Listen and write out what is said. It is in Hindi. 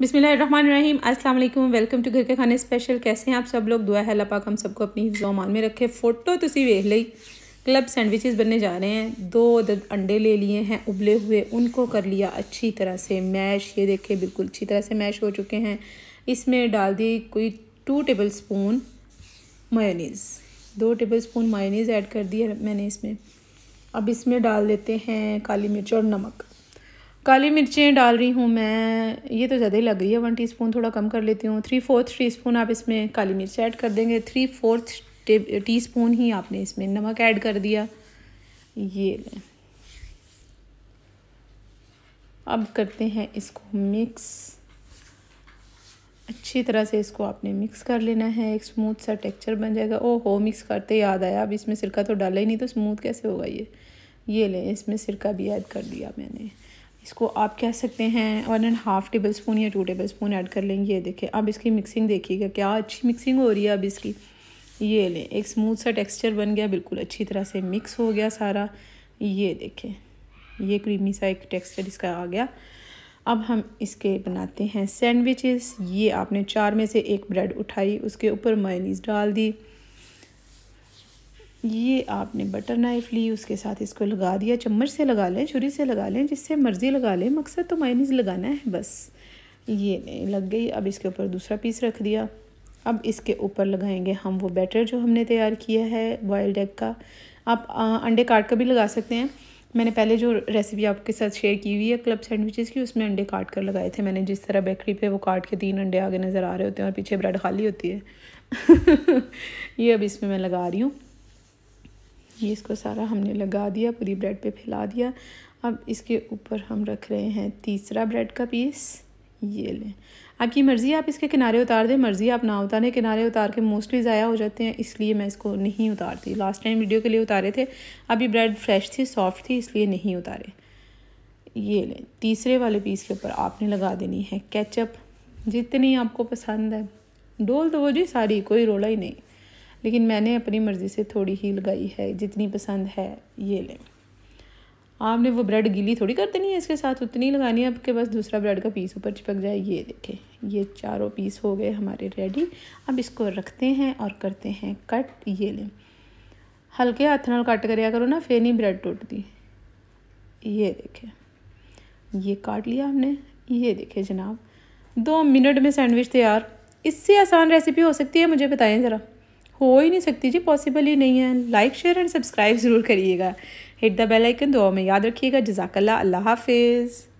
बिसमीम अस्सलाम वालेकुम वेलकम टू घर के खाने स्पेशल कैसे हैं आप सब लोग दुआ है अल्लाह पाक हम सबको अपनी हिफ्जमान में रखे फ़ोटो तुम तो वेख ली क्लब सैंडविचेस बनने जा रहे हैं दो अदद अंडे ले लिए हैं उबले हुए उनको कर लिया अच्छी तरह से मैश ये देखे बिल्कुल अच्छी तरह से मैश हो चुके हैं इसमें डाल दी कोई टू टेबल स्पून मायोनीज़ दो टेबल स्पून मायोनीज़ ऐड कर दी है मैंने इसमें अब इसमें डाल देते हैं काली मिर्च और नमक काली मिर्चें डाल रही हूँ मैं ये तो ज़्यादा ही लग रही है वन टीस्पून थोड़ा कम कर लेती हूँ थ्री फोर्थ टीस्पून आप इसमें काली मिर्च ऐड कर देंगे थ्री फोर्थ टीस्पून ही आपने इसमें नमक ऐड कर दिया ये लें अब करते हैं इसको मिक्स अच्छी तरह से इसको आपने मिक्स कर लेना है एक स्मूथ सा टेक्सचर बन जाएगा ओ हो मिक्स करते याद आया अब इसमें सिरका तो डाला ही नहीं तो स्मूथ कैसे होगा ये ये लें इसमें सिरका भी ऐड कर दिया मैंने इसको आप कह सकते हैं one and half tablespoon या टू टेबल स्पून ऐड कर लेंगे ये देखें अब इसकी मिक्सिंग देखिएगा क्या अच्छी मिक्सिंग हो रही है अब इसकी ये लें एक स्मूथ सा टेक्सचर बन गया बिल्कुल अच्छी तरह से मिक्स हो गया सारा ये देखें ये क्रीमी सा एक टेक्सचर इसका आ गया अब हम इसके बनाते हैं सैंडविचेस ये आपने चार में से एक ब्रेड उठाई उसके ऊपर मायनीस डाल दी ये आपने बटर नाइफ़ ली उसके साथ इसको लगा दिया चम्मच से लगा लें छुरी से लगा लें जिससे मर्ज़ी लगा लें मकसद तो मायनीज लगाना है बस ये लग गई अब इसके ऊपर दूसरा पीस रख दिया अब इसके ऊपर लगाएंगे हम वो बैटर जो हमने तैयार किया है बॉयल्ड एग का आप आ, अंडे काट कर भी लगा सकते हैं मैंने पहले जो रेसिपी आपके साथ शेयर की हुई है क्लब सैंडविचेस की उसमें अंडे काट कर लगाए थे मैंने जिस तरह बेकरी पे वो काट के तीन अंडे आगे नज़र आ रहे होते हैं और पीछे ब्रेड खाली होती है ये अब इसमें मैं लगा रही हूँ ये इसको सारा हमने लगा दिया पूरी ब्रेड पे फैला दिया अब इसके ऊपर हम रख रहे हैं तीसरा ब्रेड का पीस ये लें आपकी मर्ज़ी आप इसके किनारे उतार दें मर्ज़ी आप ना उतारें किनारे उतार के मोस्टली ज़ाया हो जाते हैं इसलिए मैं इसको नहीं उतारती लास्ट टाइम वीडियो के लिए उतारे थे अभी ब्रेड फ्रेश थी सॉफ्ट थी इसलिए नहीं उतारे ये लें तीसरे वाले पीस के ऊपर आपने लगा देनी है केचप जितनी आपको पसंद है डोल तो वो जी सारी कोई रोला ही नहीं लेकिन मैंने अपनी मर्ज़ी से थोड़ी ही लगाई है जितनी पसंद है ये लें आपने वो ब्रेड गीली थोड़ी कर देनी है इसके साथ उतनी लगानी है आपके पास दूसरा ब्रेड का पीस ऊपर चिपक जाए ये देखें ये चारों पीस हो गए हमारे रेडी अब इसको रखते हैं और करते हैं कट ये लें हल्के हाथ नाल कट कर करो ना फिर नहीं ब्रेड टूटती ये देखें ये काट लिया हमने ये देखे जनाब दो मिनट में सैंडविच तैयार इससे आसान रेसिपी हो सकती है मुझे बताएं ज़रा हो ही नहीं सकती जी पॉसिबल ही नहीं है लाइक शेयर एंड सब्सक्राइब ज़रूर करिएगा हिट द बेल आइकन दुआ में याद रखिएगा जजाकल्ला अल्लाह हाफिज़